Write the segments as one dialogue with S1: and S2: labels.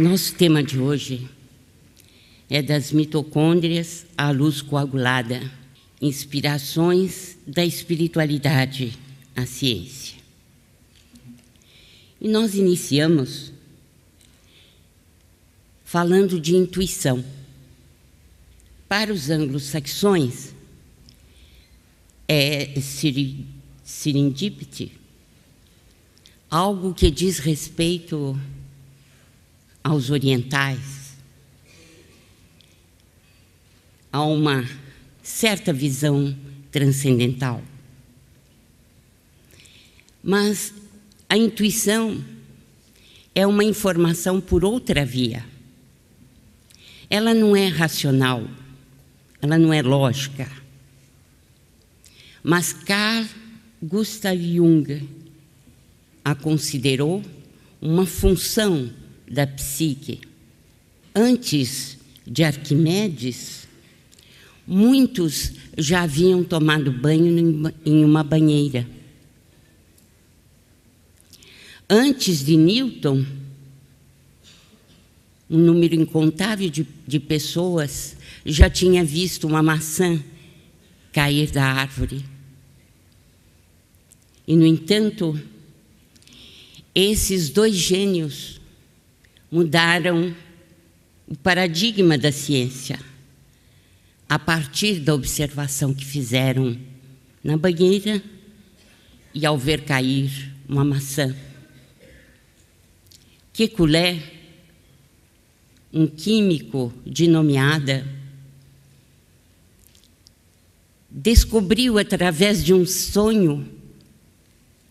S1: Nosso tema de hoje é das mitocôndrias à luz coagulada, inspirações da espiritualidade à ciência. E nós iniciamos falando de intuição. Para os anglo-saxões, é serendipity, algo que diz respeito aos orientais, a uma certa visão transcendental. Mas a intuição é uma informação por outra via. Ela não é racional, ela não é lógica. Mas Carl Gustav Jung a considerou uma função da psique. Antes de Arquimedes, muitos já haviam tomado banho em uma banheira. Antes de Newton, um número incontável de, de pessoas já tinha visto uma maçã cair da árvore. E, no entanto, esses dois gênios mudaram o paradigma da ciência a partir da observação que fizeram na banheira e ao ver cair uma maçã. Kekulé, um químico de nomeada, descobriu através de um sonho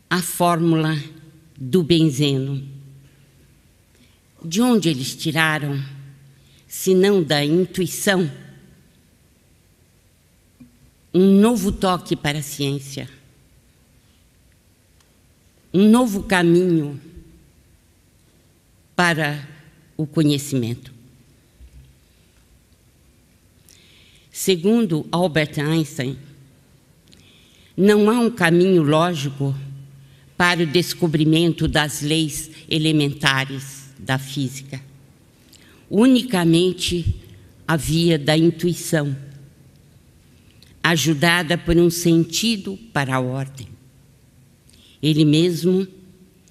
S1: a fórmula do benzeno. De onde eles tiraram, se não da intuição, um novo toque para a ciência, um novo caminho para o conhecimento. Segundo Albert Einstein, não há um caminho lógico para o descobrimento das leis elementares da física. Unicamente a via da intuição, ajudada por um sentido para a ordem. Ele mesmo,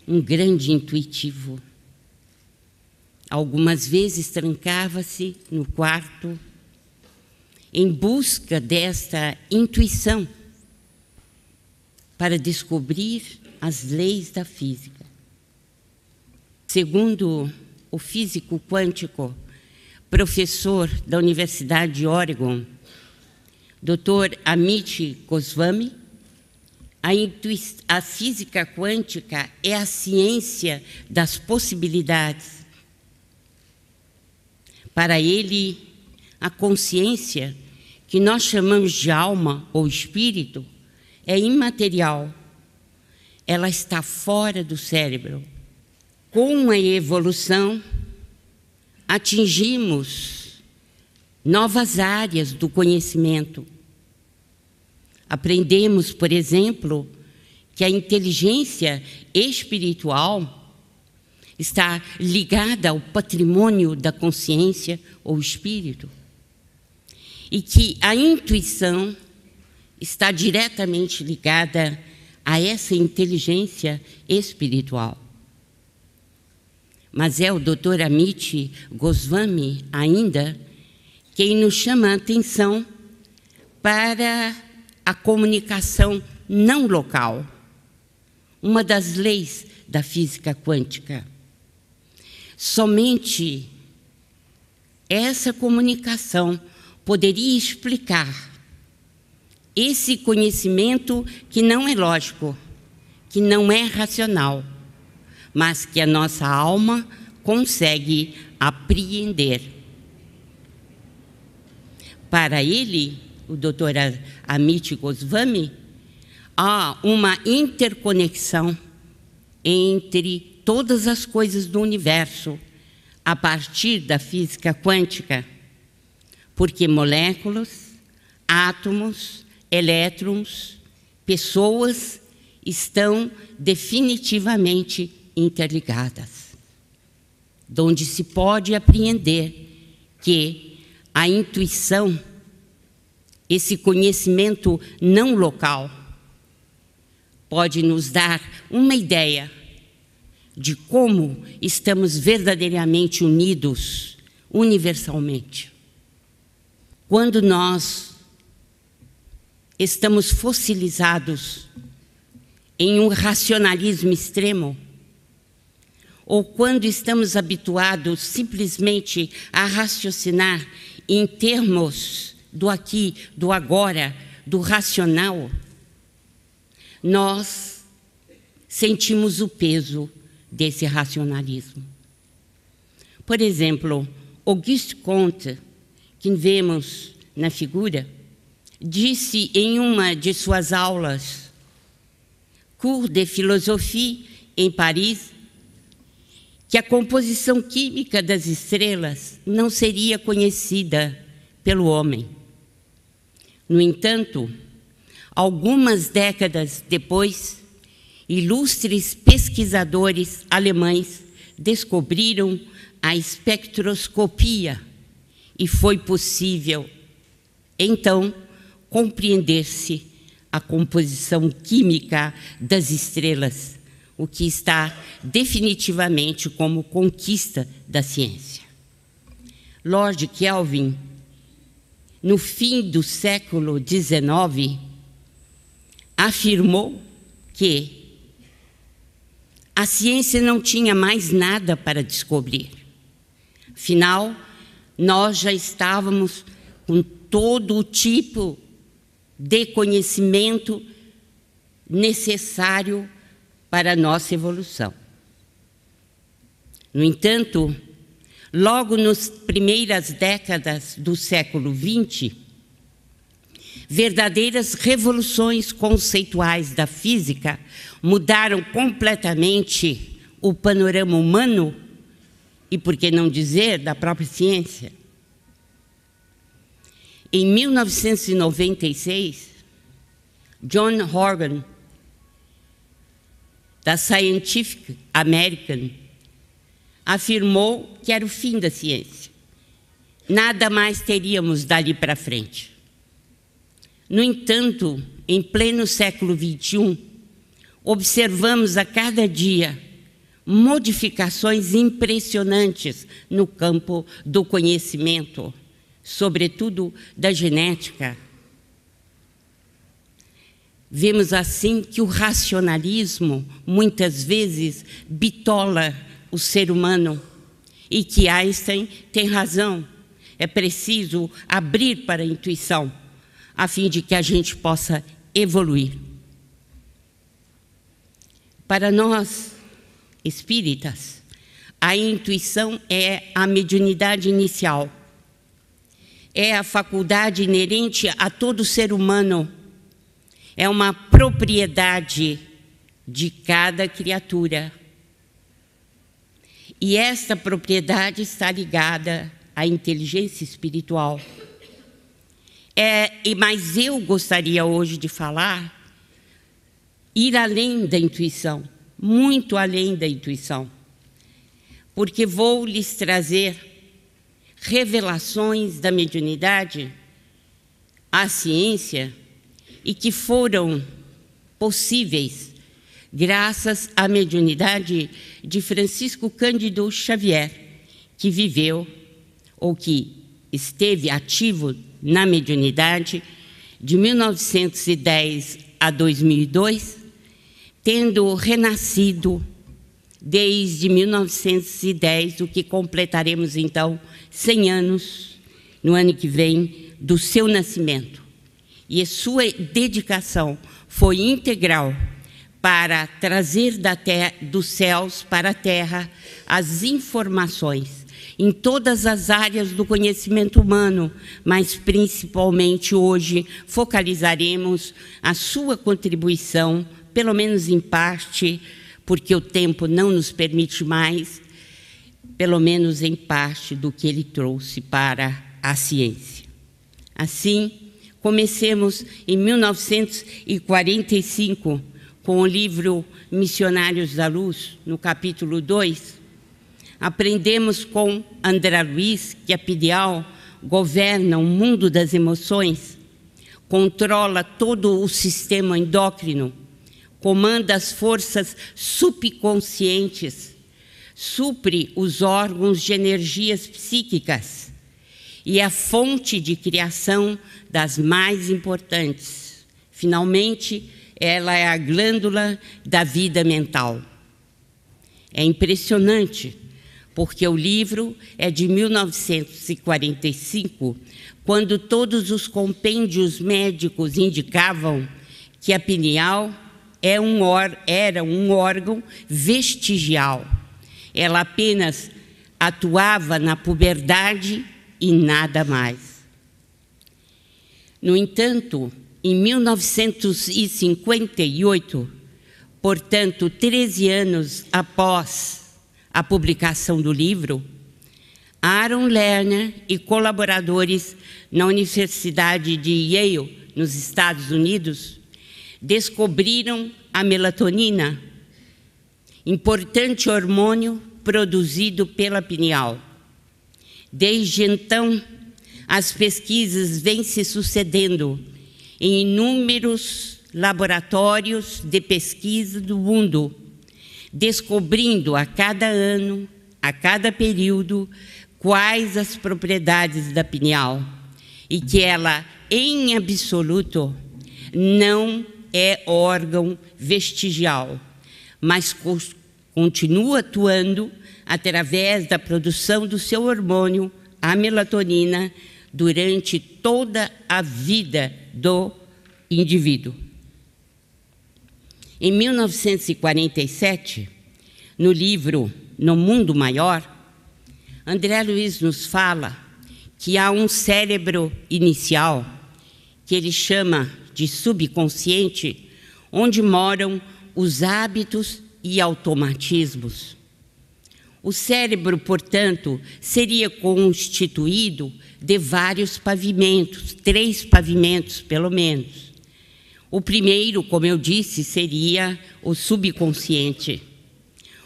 S1: um grande intuitivo. Algumas vezes trancava-se no quarto em busca desta intuição para descobrir as leis da física. Segundo o físico quântico, professor da Universidade de Oregon, Dr. Amit Goswami, a, a física quântica é a ciência das possibilidades. Para ele, a consciência, que nós chamamos de alma ou espírito, é imaterial. Ela está fora do cérebro com a evolução, atingimos novas áreas do conhecimento. Aprendemos, por exemplo, que a inteligência espiritual está ligada ao patrimônio da consciência ou espírito e que a intuição está diretamente ligada a essa inteligência espiritual mas é o Dr. Amit Goswami ainda quem nos chama a atenção para a comunicação não local, uma das leis da física quântica. Somente essa comunicação poderia explicar esse conhecimento que não é lógico, que não é racional mas que a nossa alma consegue apreender. Para ele, o doutor Amit Goswami, há uma interconexão entre todas as coisas do universo a partir da física quântica, porque moléculas, átomos, elétrons, pessoas estão definitivamente interligadas, donde se pode apreender que a intuição, esse conhecimento não local, pode nos dar uma ideia de como estamos verdadeiramente unidos universalmente. Quando nós estamos fossilizados em um racionalismo extremo, ou quando estamos habituados simplesmente a raciocinar em termos do aqui, do agora, do racional, nós sentimos o peso desse racionalismo. Por exemplo, Auguste Comte, que vemos na figura, disse em uma de suas aulas, Cours de Philosophie em Paris, que a composição química das estrelas não seria conhecida pelo homem. No entanto, algumas décadas depois, ilustres pesquisadores alemães descobriram a espectroscopia e foi possível, então, compreender-se a composição química das estrelas o que está definitivamente como conquista da ciência. Lord Kelvin, no fim do século XIX, afirmou que a ciência não tinha mais nada para descobrir. Afinal, nós já estávamos com todo o tipo de conhecimento necessário para a nossa evolução. No entanto, logo nas primeiras décadas do século XX, verdadeiras revoluções conceituais da física mudaram completamente o panorama humano e, por que não dizer, da própria ciência. Em 1996, John Horgan da Scientific American, afirmou que era o fim da ciência. Nada mais teríamos dali para frente. No entanto, em pleno século XXI, observamos a cada dia modificações impressionantes no campo do conhecimento, sobretudo da genética Vemos assim que o racionalismo, muitas vezes, bitola o ser humano e que Einstein tem razão. É preciso abrir para a intuição, a fim de que a gente possa evoluir. Para nós, espíritas, a intuição é a mediunidade inicial. É a faculdade inerente a todo ser humano é uma propriedade de cada criatura. E esta propriedade está ligada à inteligência espiritual. É, mas eu gostaria hoje de falar, ir além da intuição, muito além da intuição, porque vou lhes trazer revelações da mediunidade à ciência e que foram possíveis graças à mediunidade de Francisco Cândido Xavier, que viveu ou que esteve ativo na mediunidade de 1910 a 2002, tendo renascido desde 1910, o que completaremos então 100 anos no ano que vem do seu nascimento e sua dedicação foi integral para trazer dos céus para a terra as informações em todas as áreas do conhecimento humano, mas principalmente hoje focalizaremos a sua contribuição, pelo menos em parte, porque o tempo não nos permite mais, pelo menos em parte do que ele trouxe para a ciência. Assim, Comecemos em 1945 com o livro Missionários da Luz, no capítulo 2. Aprendemos com André Luiz que a é Pidial governa o mundo das emoções, controla todo o sistema endócrino, comanda as forças subconscientes, supre os órgãos de energias psíquicas e é a fonte de criação das mais importantes. Finalmente, ela é a glândula da vida mental. É impressionante, porque o livro é de 1945, quando todos os compêndios médicos indicavam que a pineal é um era um órgão vestigial. Ela apenas atuava na puberdade e nada mais. No entanto, em 1958, portanto, 13 anos após a publicação do livro, Aaron Lerner e colaboradores na Universidade de Yale, nos Estados Unidos, descobriram a melatonina, importante hormônio produzido pela pineal. Desde então, as pesquisas vêm se sucedendo em inúmeros laboratórios de pesquisa do mundo, descobrindo a cada ano, a cada período, quais as propriedades da pineal e que ela, em absoluto, não é órgão vestigial, mas continua atuando através da produção do seu hormônio, a melatonina, durante toda a vida do indivíduo. Em 1947, no livro No Mundo Maior, André Luiz nos fala que há um cérebro inicial, que ele chama de subconsciente, onde moram os hábitos e automatismos. O cérebro, portanto, seria constituído de vários pavimentos, três pavimentos pelo menos. O primeiro, como eu disse, seria o subconsciente.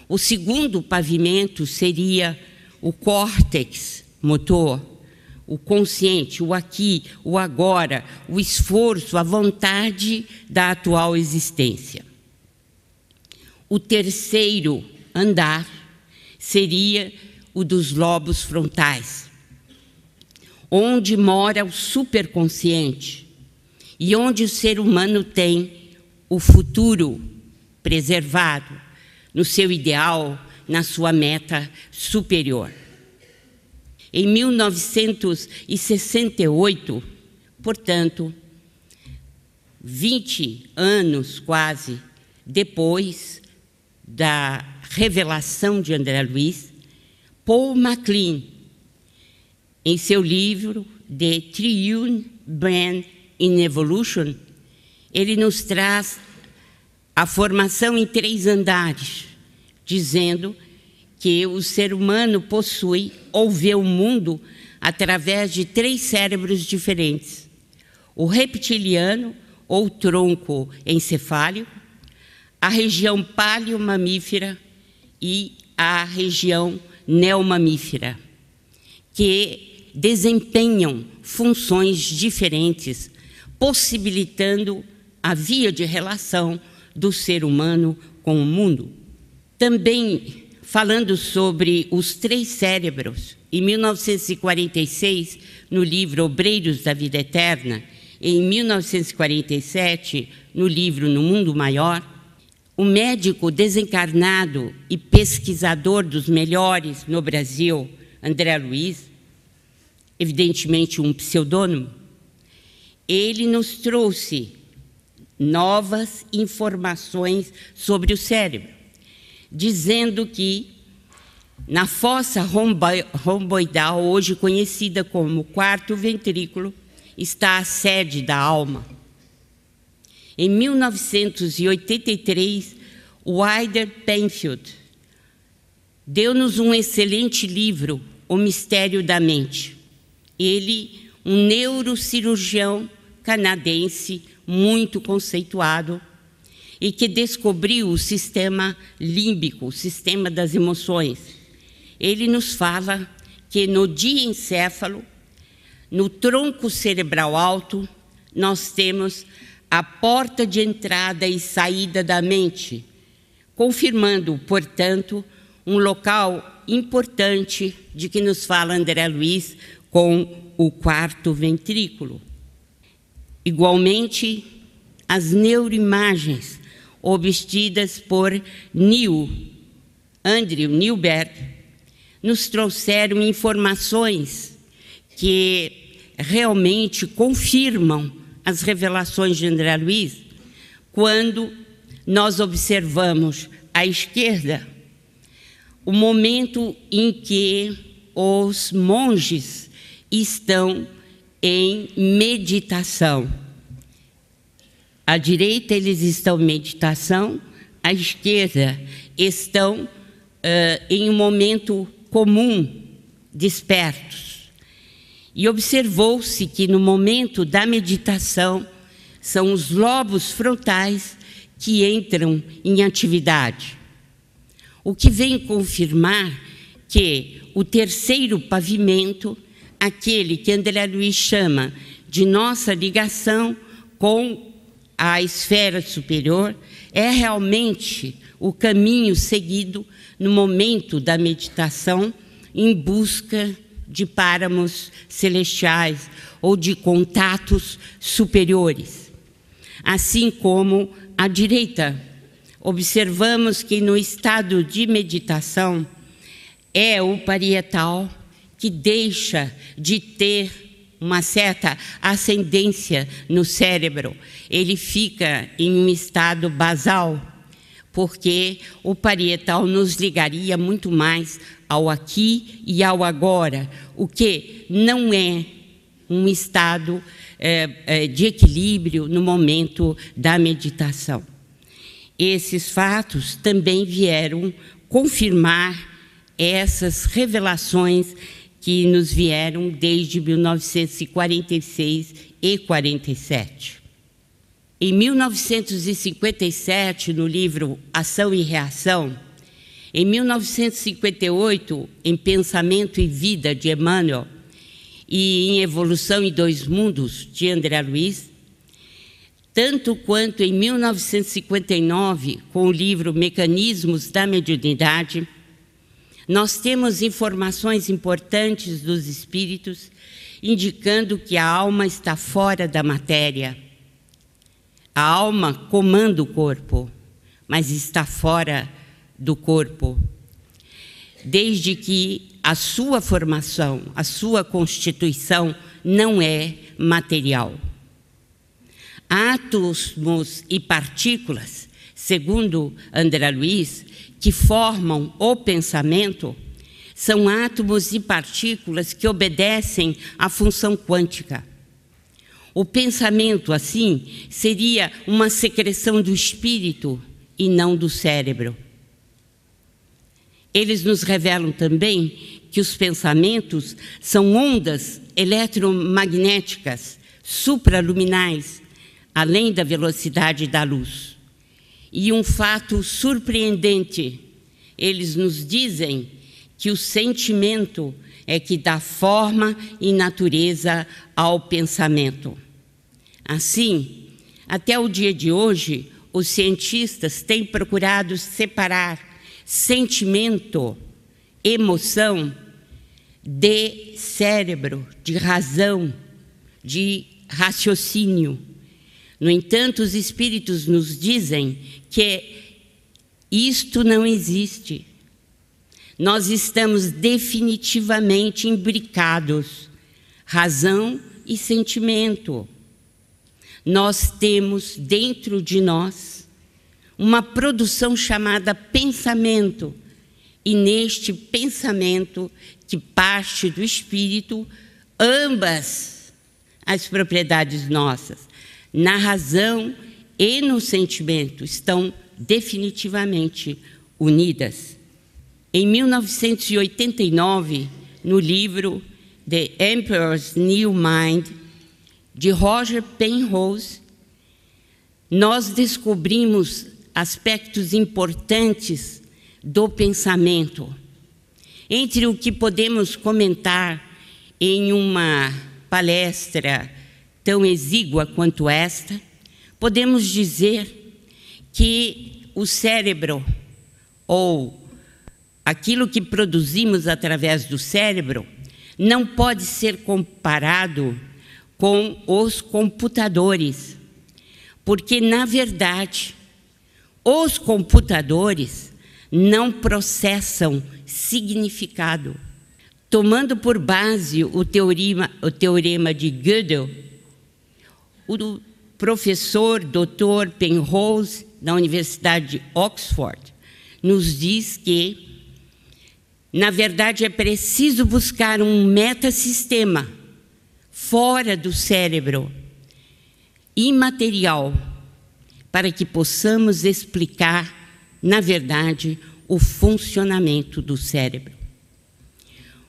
S1: O segundo pavimento seria o córtex motor, o consciente, o aqui, o agora, o esforço, a vontade da atual existência. O terceiro andar seria o dos lobos frontais, onde mora o superconsciente e onde o ser humano tem o futuro preservado no seu ideal, na sua meta superior. Em 1968, portanto, 20 anos quase depois da revelação de André Luiz, Paul MacLean, em seu livro The Triune Brand in Evolution, ele nos traz a formação em três andares, dizendo que o ser humano possui ou vê o mundo através de três cérebros diferentes: o reptiliano ou tronco encefálico, a região paleomamífera e a região neomamífera, que desempenham funções diferentes, possibilitando a via de relação do ser humano com o mundo. Também falando sobre os três cérebros, em 1946, no livro Obreiros da Vida Eterna, em 1947, no livro No Mundo Maior, o médico desencarnado e pesquisador dos melhores no Brasil, André Luiz, evidentemente um pseudônimo, ele nos trouxe novas informações sobre o cérebro, dizendo que na fossa romboidal, hoje conhecida como quarto ventrículo, está a sede da alma em 1983, Wilder Penfield deu-nos um excelente livro, O Mistério da Mente. Ele, um neurocirurgião canadense muito conceituado e que descobriu o sistema límbico, o sistema das emoções. Ele nos fala que no diencéfalo, no tronco cerebral alto, nós temos a porta de entrada e saída da mente, confirmando, portanto, um local importante de que nos fala André Luiz com o quarto ventrículo. Igualmente, as neuroimagens obtidas por Neil, Andrew Newberg, nos trouxeram informações que realmente confirmam as revelações de André Luiz, quando nós observamos à esquerda o momento em que os monges estão em meditação. À direita, eles estão em meditação, à esquerda, estão uh, em um momento comum, despertos. E observou-se que no momento da meditação são os lobos frontais que entram em atividade. O que vem confirmar que o terceiro pavimento, aquele que André Luiz chama de nossa ligação com a esfera superior, é realmente o caminho seguido no momento da meditação em busca de páramos celestiais ou de contatos superiores, assim como à direita. Observamos que no estado de meditação é o parietal que deixa de ter uma certa ascendência no cérebro, ele fica em um estado basal porque o parietal nos ligaria muito mais ao aqui e ao agora, o que não é um estado é, de equilíbrio no momento da meditação. Esses fatos também vieram confirmar essas revelações que nos vieram desde 1946 e 47. Em 1957, no livro Ação e Reação, em 1958, em Pensamento e Vida de Emmanuel e em Evolução em Dois Mundos de André Luiz, tanto quanto em 1959, com o livro Mecanismos da Mediunidade, nós temos informações importantes dos espíritos indicando que a alma está fora da matéria a alma comanda o corpo, mas está fora do corpo. Desde que a sua formação, a sua constituição não é material. Átomos e partículas, segundo André Luiz, que formam o pensamento, são átomos e partículas que obedecem à função quântica o pensamento, assim, seria uma secreção do espírito e não do cérebro. Eles nos revelam também que os pensamentos são ondas eletromagnéticas supraluminais, além da velocidade da luz. E um fato surpreendente: eles nos dizem que o sentimento é que dá forma e natureza ao pensamento. Assim, até o dia de hoje, os cientistas têm procurado separar sentimento, emoção, de cérebro, de razão, de raciocínio. No entanto, os espíritos nos dizem que isto não existe nós estamos definitivamente imbricados razão e sentimento. Nós temos dentro de nós uma produção chamada pensamento, e neste pensamento, que parte do espírito, ambas as propriedades nossas, na razão e no sentimento, estão definitivamente unidas. Em 1989, no livro The Emperor's New Mind, de Roger Penrose, nós descobrimos aspectos importantes do pensamento. Entre o que podemos comentar em uma palestra tão exígua quanto esta, podemos dizer que o cérebro, ou Aquilo que produzimos através do cérebro não pode ser comparado com os computadores, porque, na verdade, os computadores não processam significado. Tomando por base o teorema, o teorema de Gödel, o professor Dr. Penrose, da Universidade de Oxford, nos diz que na verdade, é preciso buscar um metasistema fora do cérebro, imaterial, para que possamos explicar, na verdade, o funcionamento do cérebro.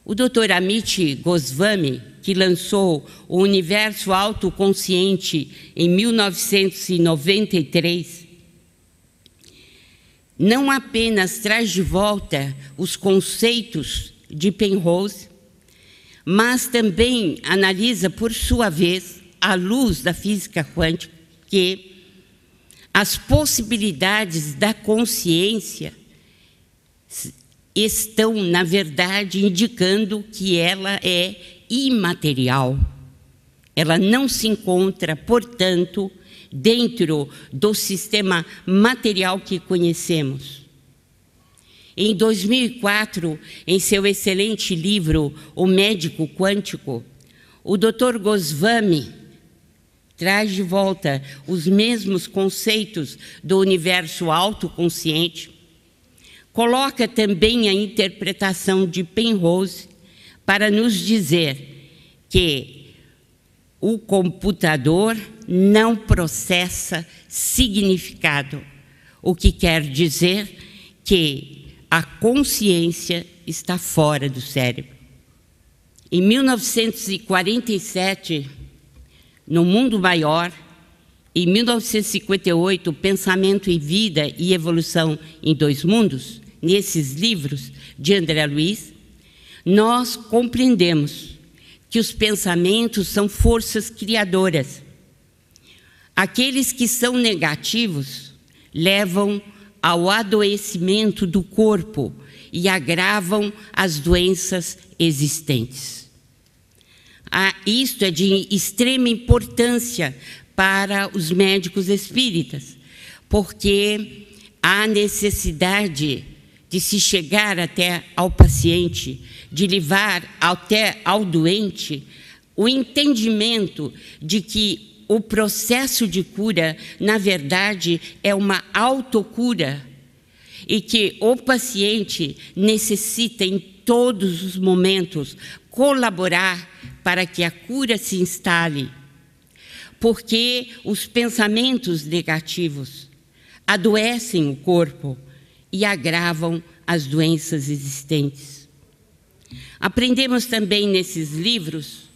S1: O Dr. Amit Goswami, que lançou o Universo Autoconsciente em 1993, não apenas traz de volta os conceitos de Penrose, mas também analisa, por sua vez, à luz da física quântica, que as possibilidades da consciência estão, na verdade, indicando que ela é imaterial. Ela não se encontra, portanto, dentro do sistema material que conhecemos. Em 2004, em seu excelente livro O Médico Quântico, o Dr. Goswami traz de volta os mesmos conceitos do universo autoconsciente, coloca também a interpretação de Penrose para nos dizer que o computador não processa significado, o que quer dizer que a consciência está fora do cérebro. Em 1947, no Mundo Maior, em 1958, Pensamento e Vida e Evolução em Dois Mundos, nesses livros de André Luiz, nós compreendemos que os pensamentos são forças criadoras Aqueles que são negativos levam ao adoecimento do corpo e agravam as doenças existentes. Ah, isto é de extrema importância para os médicos espíritas, porque há necessidade de se chegar até ao paciente, de levar até ao doente o entendimento de que o processo de cura, na verdade, é uma autocura e que o paciente necessita em todos os momentos colaborar para que a cura se instale. Porque os pensamentos negativos adoecem o corpo e agravam as doenças existentes. Aprendemos também nesses livros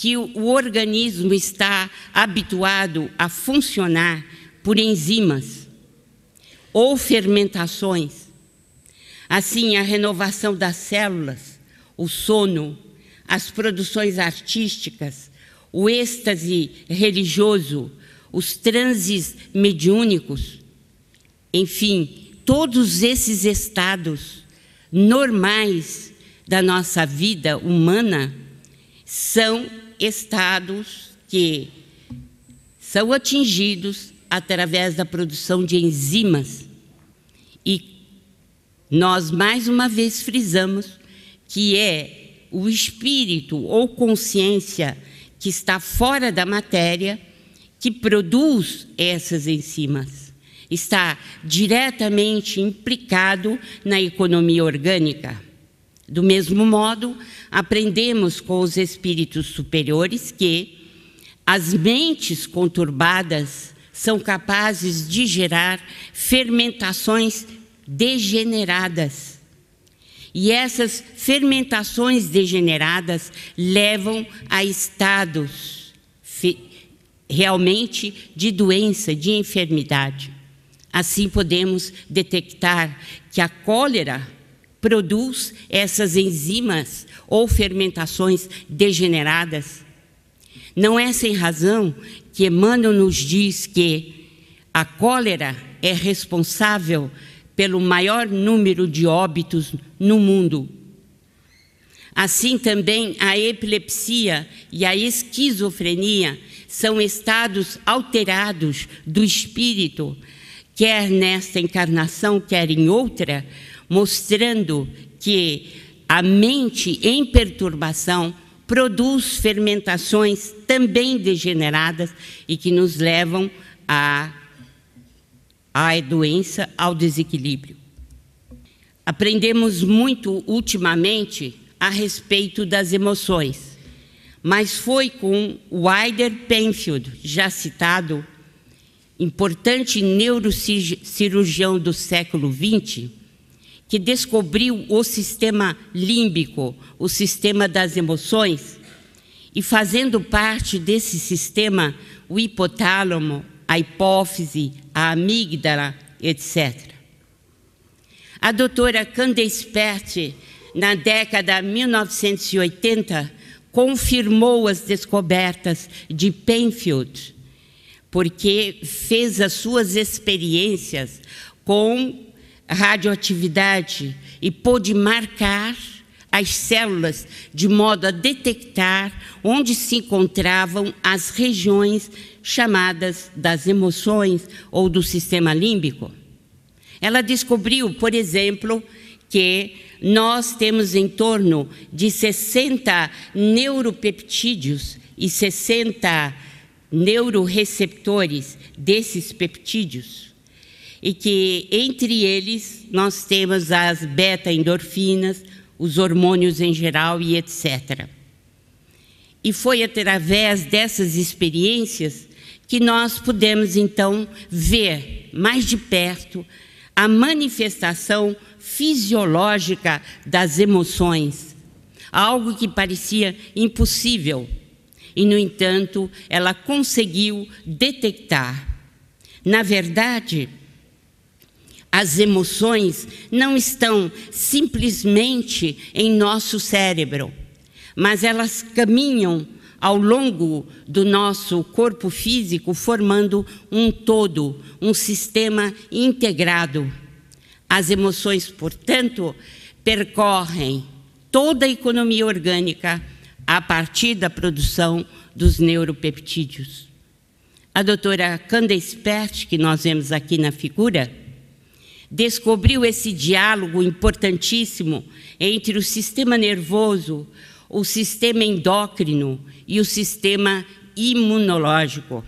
S1: que o organismo está habituado a funcionar por enzimas ou fermentações. Assim, a renovação das células, o sono, as produções artísticas, o êxtase religioso, os transes mediúnicos, enfim, todos esses estados normais da nossa vida humana são estados que são atingidos através da produção de enzimas. E nós, mais uma vez, frisamos que é o espírito ou consciência que está fora da matéria que produz essas enzimas. Está diretamente implicado na economia orgânica. Do mesmo modo, aprendemos com os espíritos superiores que as mentes conturbadas são capazes de gerar fermentações degeneradas. E essas fermentações degeneradas levam a estados realmente de doença, de enfermidade. Assim podemos detectar que a cólera produz essas enzimas ou fermentações degeneradas. Não é sem razão que Emmanuel nos diz que a cólera é responsável pelo maior número de óbitos no mundo. Assim também a epilepsia e a esquizofrenia são estados alterados do espírito, quer nesta encarnação, quer em outra, mostrando que a mente em perturbação produz fermentações também degeneradas e que nos levam à, à doença, ao desequilíbrio. Aprendemos muito ultimamente a respeito das emoções, mas foi com Wider Penfield, já citado, importante neurocirurgião do século XX, que descobriu o sistema límbico, o sistema das emoções, e fazendo parte desse sistema o hipotálamo, a hipófise, a amígdala, etc. A doutora Candace Pert, na década de 1980, confirmou as descobertas de Penfield, porque fez as suas experiências com radioatividade e pôde marcar as células de modo a detectar onde se encontravam as regiões chamadas das emoções ou do sistema límbico. Ela descobriu, por exemplo, que nós temos em torno de 60 neuropeptídeos e 60 neuroreceptores desses peptídeos e que entre eles nós temos as beta-endorfinas, os hormônios em geral e etc. E foi através dessas experiências que nós pudemos então ver mais de perto a manifestação fisiológica das emoções, algo que parecia impossível. E, no entanto, ela conseguiu detectar. Na verdade, as emoções não estão simplesmente em nosso cérebro, mas elas caminham ao longo do nosso corpo físico, formando um todo, um sistema integrado. As emoções, portanto, percorrem toda a economia orgânica a partir da produção dos neuropeptídeos. A doutora Canda Espert, que nós vemos aqui na figura, descobriu esse diálogo importantíssimo entre o sistema nervoso, o sistema endócrino e o sistema imunológico.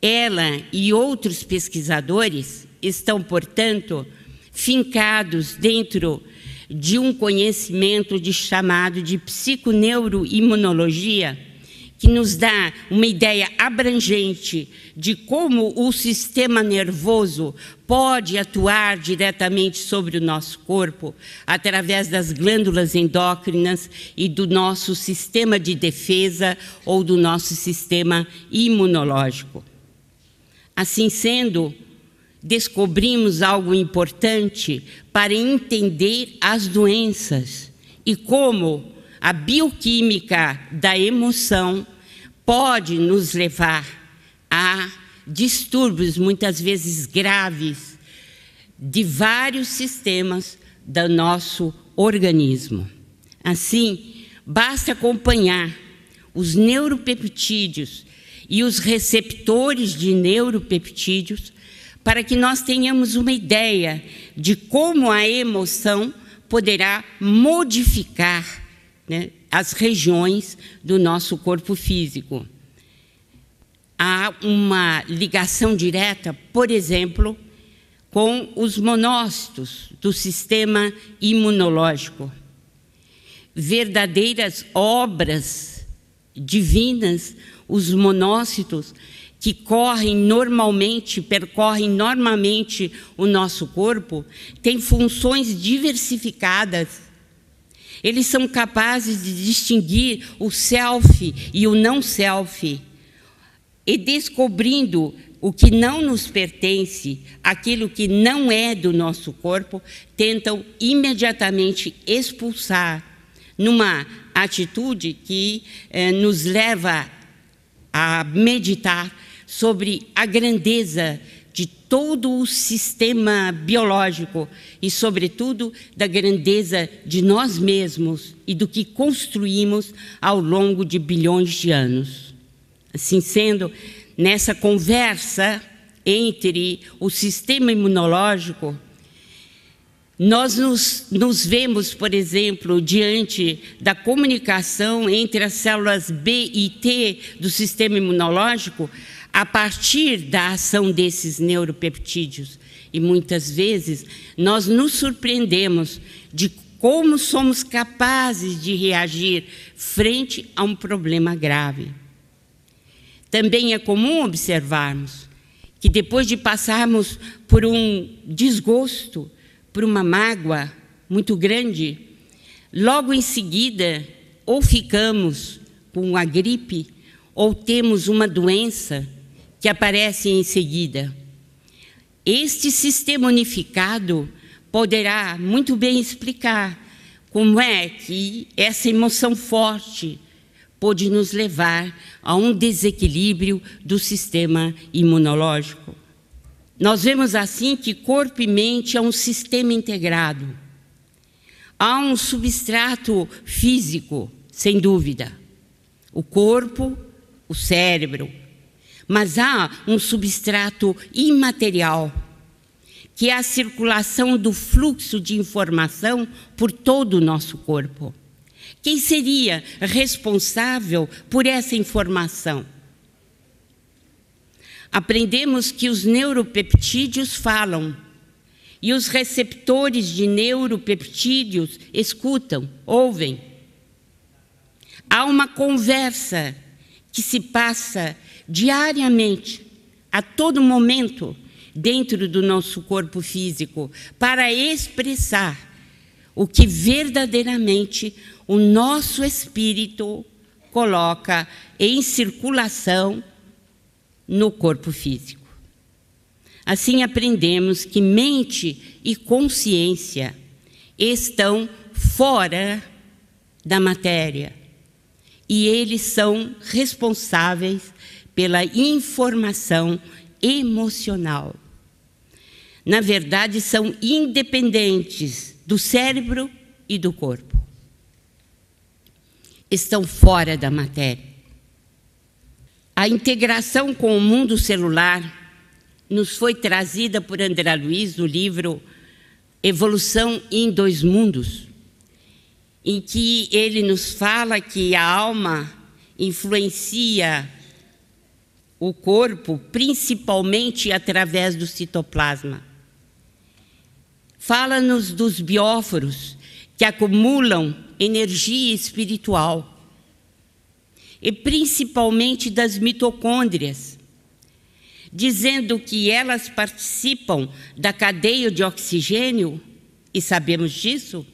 S1: Ela e outros pesquisadores estão, portanto, fincados dentro de um conhecimento de chamado de psiconeuroimunologia que nos dá uma ideia abrangente de como o sistema nervoso pode atuar diretamente sobre o nosso corpo através das glândulas endócrinas e do nosso sistema de defesa ou do nosso sistema imunológico. Assim sendo, descobrimos algo importante para entender as doenças e como a bioquímica da emoção pode nos levar a distúrbios, muitas vezes graves, de vários sistemas do nosso organismo. Assim, basta acompanhar os neuropeptídeos e os receptores de neuropeptídeos para que nós tenhamos uma ideia de como a emoção poderá modificar né, as regiões do nosso corpo físico. Há uma ligação direta, por exemplo, com os monócitos do sistema imunológico. Verdadeiras obras divinas, os monócitos que correm normalmente, percorrem normalmente o nosso corpo, têm funções diversificadas eles são capazes de distinguir o self e o não self, e descobrindo o que não nos pertence, aquilo que não é do nosso corpo, tentam imediatamente expulsar, numa atitude que eh, nos leva a meditar sobre a grandeza de todo o sistema biológico e, sobretudo, da grandeza de nós mesmos e do que construímos ao longo de bilhões de anos. Assim sendo, nessa conversa entre o sistema imunológico, nós nos, nos, vemos, por exemplo, diante da comunicação entre as células B e T do sistema imunológico, a partir da ação desses neuropeptídeos. E muitas vezes nós nos surpreendemos de como somos capazes de reagir frente a um problema grave. Também é comum observarmos que depois de passarmos por um desgosto, por uma mágoa muito grande, logo em seguida ou ficamos com a gripe ou temos uma doença que aparecem em seguida. Este sistema unificado poderá muito bem explicar como é que essa emoção forte pode nos levar a um desequilíbrio do sistema imunológico. Nós vemos assim que corpo e mente é um sistema integrado. Há um substrato físico, sem dúvida. O corpo, o cérebro, mas há um substrato imaterial, que é a circulação do fluxo de informação por todo o nosso corpo. Quem seria responsável por essa informação? Aprendemos que os neuropeptídeos falam e os receptores de neuropeptídeos escutam, ouvem. Há uma conversa que se passa diariamente, a todo momento, dentro do nosso corpo físico, para expressar o que verdadeiramente o nosso espírito coloca em circulação no corpo físico. Assim aprendemos que mente e consciência estão fora da matéria e eles são responsáveis pela informação emocional. Na verdade, são independentes do cérebro e do corpo. Estão fora da matéria. A integração com o mundo celular nos foi trazida por André Luiz no livro Evolução em Dois Mundos, em que ele nos fala que a alma influencia o corpo, principalmente através do citoplasma. Fala-nos dos bióforos que acumulam energia espiritual e principalmente das mitocôndrias, dizendo que elas participam da cadeia de oxigênio, e sabemos disso,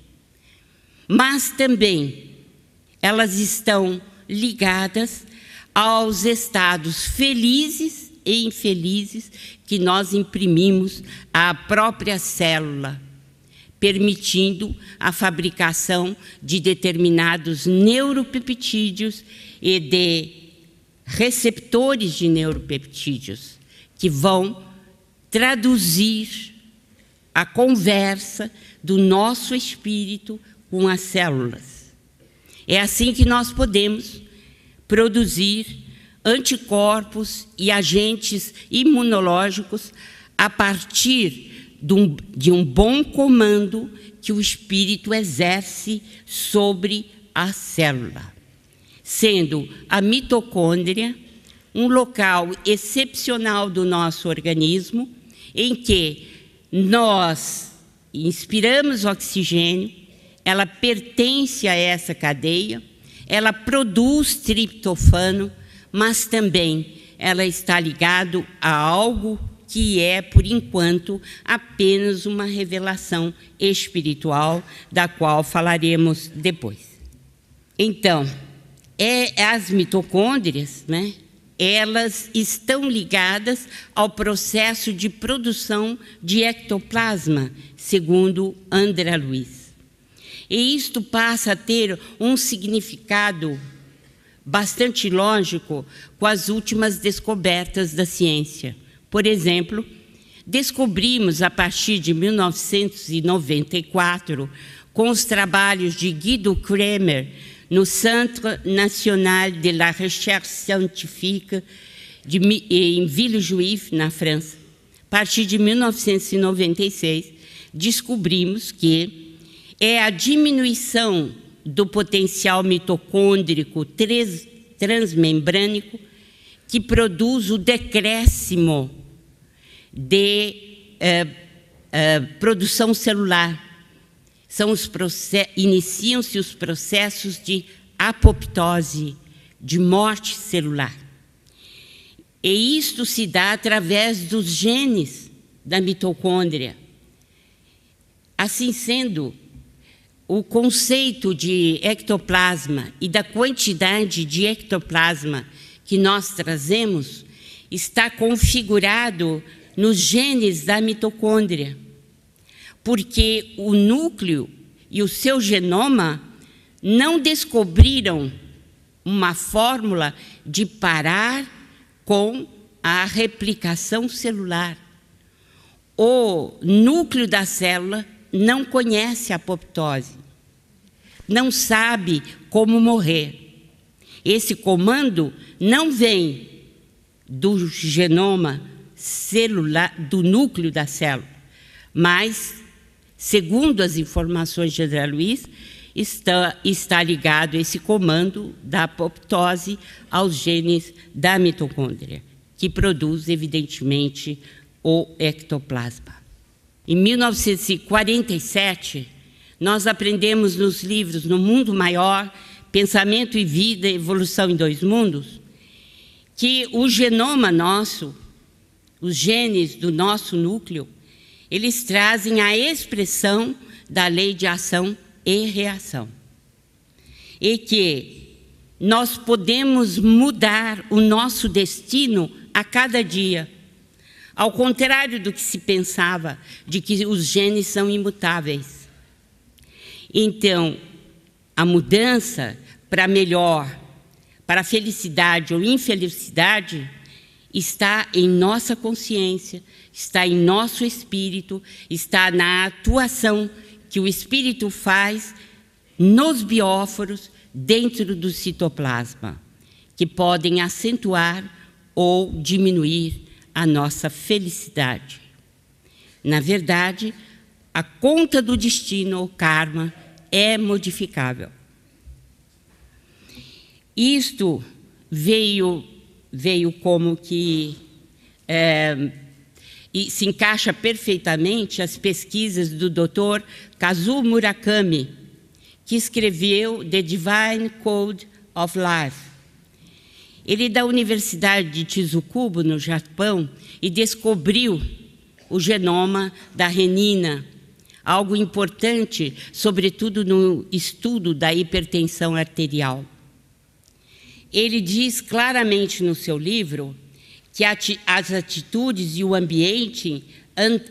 S1: mas também elas estão ligadas aos estados felizes e infelizes que nós imprimimos à própria célula, permitindo a fabricação de determinados neuropeptídeos e de receptores de neuropeptídeos que vão traduzir a conversa do nosso espírito com as células. É assim que nós podemos produzir anticorpos e agentes imunológicos a partir de um, bom comando que o espírito exerce sobre a célula, sendo a mitocôndria um local excepcional do nosso organismo em que nós inspiramos oxigênio, ela pertence a essa cadeia ela produz triptofano, mas também ela está ligado a algo que é, por enquanto, apenas uma revelação espiritual, da qual falaremos depois. Então, é, as mitocôndrias, né, elas estão ligadas ao processo de produção de ectoplasma, segundo André Luiz. E isto passa a ter um significado bastante lógico com as últimas descobertas da ciência. Por exemplo, descobrimos a partir de 1994, com os trabalhos de Guido Kremer no Centre National de la Recherche Scientifique de, em Villejuif, na França. A partir de 1996, descobrimos que é a diminuição do potencial mitocôndrico transmembrânico que produz o decréscimo de eh, eh, produção celular. São os iniciam-se os processos de apoptose, de morte celular. E isto se dá através dos genes da mitocôndria. Assim sendo, o conceito de ectoplasma e da quantidade de ectoplasma que nós trazemos está configurado nos genes da mitocôndria, porque o núcleo e o seu genoma não descobriram uma fórmula de parar com a replicação celular. O núcleo da célula não conhece a apoptose não sabe como morrer. Esse comando não vem do genoma celular, do núcleo da célula, mas, segundo as informações de André Luiz, está, está ligado esse comando da apoptose aos genes da mitocôndria, que produz, evidentemente, o ectoplasma. Em 1947, nós aprendemos nos livros No Mundo Maior, Pensamento e Vida, Evolução em Dois Mundos, que o genoma nosso, os genes do nosso núcleo, eles trazem a expressão da lei de ação e reação. E que nós podemos mudar o nosso destino a cada dia. Ao contrário do que se pensava, de que os genes são imutáveis. Então, a mudança para melhor, para felicidade ou infelicidade, está em nossa consciência, está em nosso espírito, está na atuação que o espírito faz nos bióforos dentro do citoplasma, que podem acentuar ou diminuir a nossa felicidade. Na verdade, a conta do destino ou karma é modificável. Isto veio, veio como que é, e se encaixa perfeitamente as pesquisas do Dr. Kazuo Murakami, que escreveu The Divine Code of Life. Ele é da Universidade de Tizukubo, no Japão, e descobriu o genoma da renina, algo importante, sobretudo no estudo da hipertensão arterial. Ele diz claramente no seu livro que as atitudes e o ambiente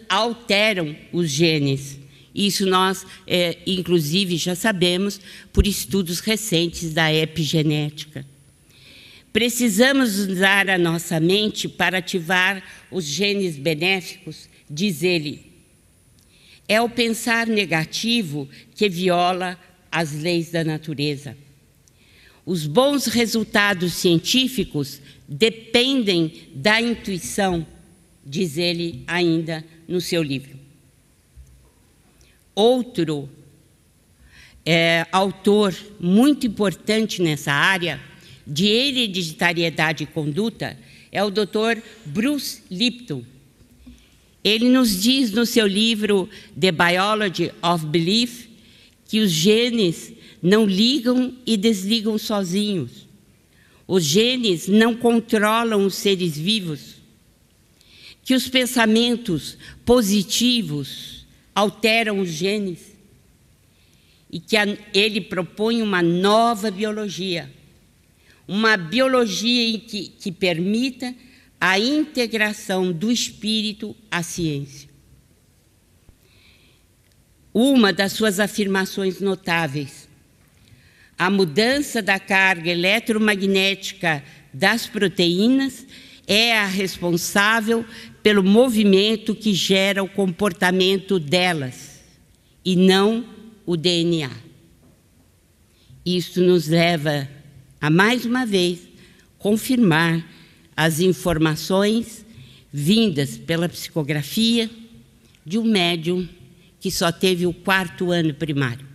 S1: alteram os genes. Isso nós, é, inclusive, já sabemos por estudos recentes da epigenética. Precisamos usar a nossa mente para ativar os genes benéficos, diz ele, é o pensar negativo que viola as leis da natureza. Os bons resultados científicos dependem da intuição, diz ele ainda no seu livro. Outro é, autor muito importante nessa área de hereditariedade e conduta é o Dr. Bruce Lipton ele nos diz no seu livro The Biology of Belief que os genes não ligam e desligam sozinhos. Os genes não controlam os seres vivos. Que os pensamentos positivos alteram os genes. E que ele propõe uma nova biologia. Uma biologia que, que permita a integração do espírito à ciência. Uma das suas afirmações notáveis, a mudança da carga eletromagnética das proteínas é a responsável pelo movimento que gera o comportamento delas e não o DNA. Isso nos leva a mais uma vez confirmar as informações vindas pela psicografia de um médium que só teve o quarto ano primário.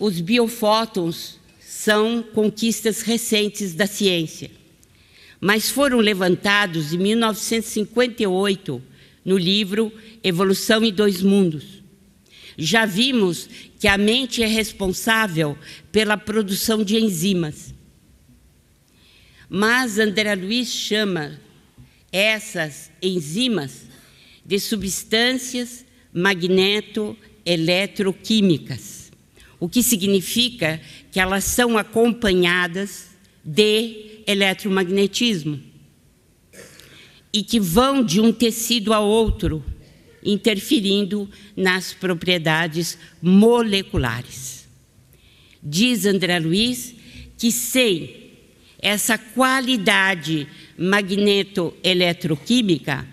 S1: Os biofótons são conquistas recentes da ciência, mas foram levantados em 1958 no livro Evolução em Dois Mundos. Já vimos que a mente é responsável pela produção de enzimas mas André Luiz chama essas enzimas de substâncias magneto-eletroquímicas, o que significa que elas são acompanhadas de eletromagnetismo e que vão de um tecido a outro, interferindo nas propriedades moleculares. Diz André Luiz que sem essa qualidade magneto magneto-eletroquímica,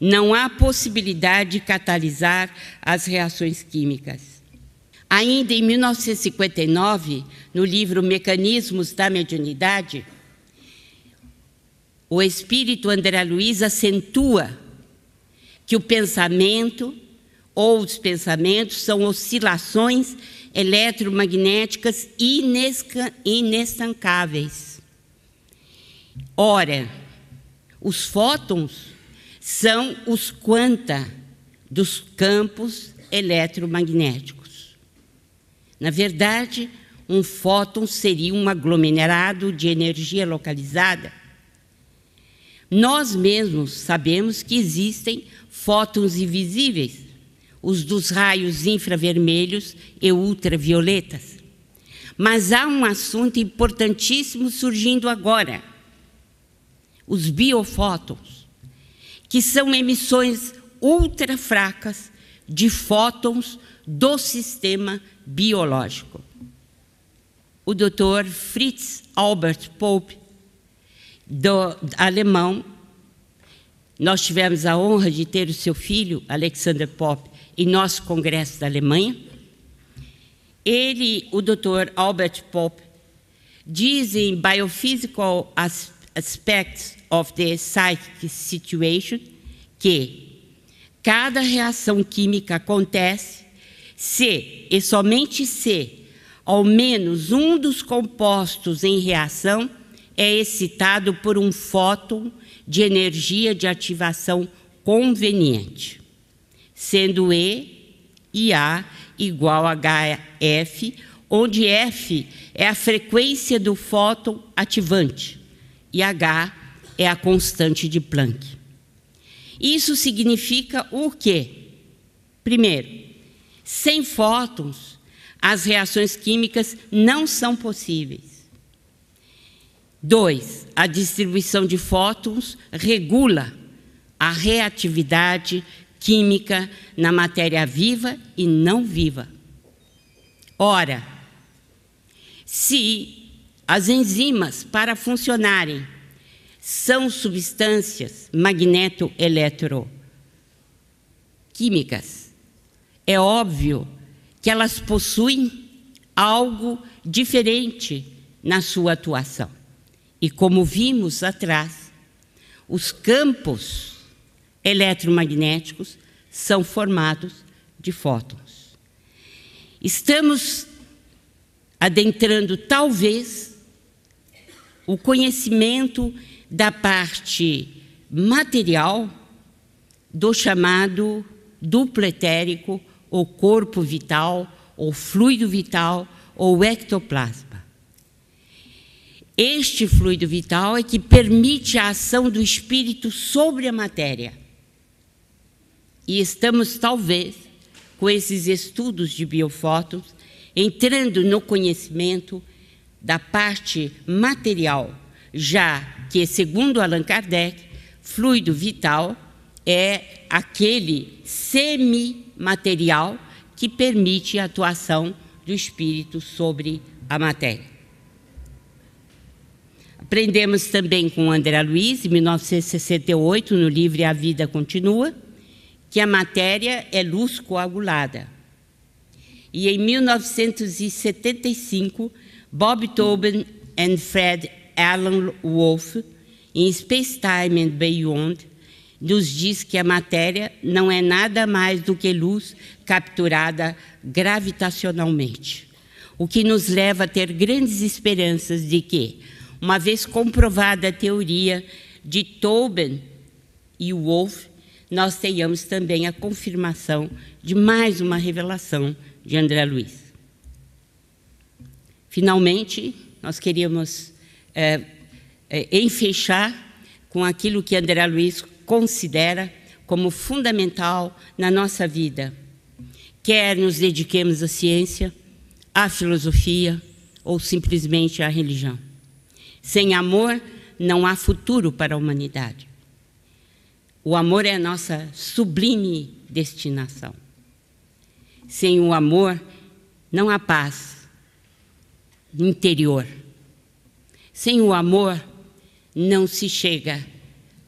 S1: não há possibilidade de catalisar as reações químicas. Ainda em 1959, no livro Mecanismos da Mediunidade, o espírito André Luiz acentua que o pensamento ou os pensamentos são oscilações eletromagnéticas inestancáveis Ora, os fótons são os quanta dos campos eletromagnéticos. Na verdade, um fóton seria um aglomerado de energia localizada. Nós mesmos sabemos que existem fótons invisíveis, os dos raios infravermelhos e ultravioletas. Mas há um assunto importantíssimo surgindo agora: os biofótons, que são emissões ultra fracas de fótons do sistema biológico. O Dr. Fritz Albert Pope, do, alemão, nós tivemos a honra de ter o seu filho, Alexander Pope, em nosso congresso da Alemanha. Ele, o Dr. Albert Pope, diz em Biophysical Aspects of the Psychic Situation, que cada reação química acontece se e somente se ao menos um dos compostos em reação é excitado por um fóton de energia de ativação conveniente, sendo E e A igual a HF, onde F é a frequência do fóton ativante e H é a constante de Planck. Isso significa o quê? Primeiro, sem fótons, as reações químicas não são possíveis. Dois, a distribuição de fótons regula a reatividade química na matéria viva e não viva. Ora, se as enzimas, para funcionarem, são substâncias magneto-eletroquímicas. É óbvio que elas possuem algo diferente na sua atuação. E como vimos atrás, os campos eletromagnéticos são formados de fótons. Estamos adentrando, talvez, o conhecimento da parte material do chamado duplo etérico, ou corpo vital, ou fluido vital, ou ectoplasma. Este fluido vital é que permite a ação do espírito sobre a matéria. E estamos, talvez, com esses estudos de biofótons, entrando no conhecimento da parte material já que, segundo Allan Kardec, fluido vital é aquele semimaterial que permite a atuação do espírito sobre a matéria. Aprendemos também com André Luiz, em 1968, no livro A Vida Continua, que a matéria é luz coagulada. E em 1975, Bob Tobin e Fred Alan Wolf em Space Time and Beyond, nos diz que a matéria não é nada mais do que luz capturada gravitacionalmente. O que nos leva a ter grandes esperanças de que, uma vez comprovada a teoria de Tobin e Wolff, nós tenhamos também a confirmação de mais uma revelação de André Luiz. Finalmente, nós queríamos é, é, enfeixar com aquilo que André Luiz considera como fundamental na nossa vida. Quer nos dediquemos à ciência, à filosofia ou simplesmente à religião. Sem amor, não há futuro para a humanidade. O amor é a nossa sublime destinação. Sem o amor, não há paz interior. Sem o amor, não se chega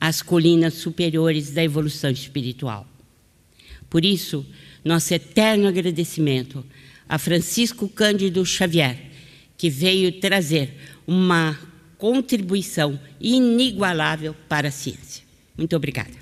S1: às colinas superiores da evolução espiritual. Por isso, nosso eterno agradecimento a Francisco Cândido Xavier, que veio trazer uma contribuição inigualável para a ciência. Muito obrigada.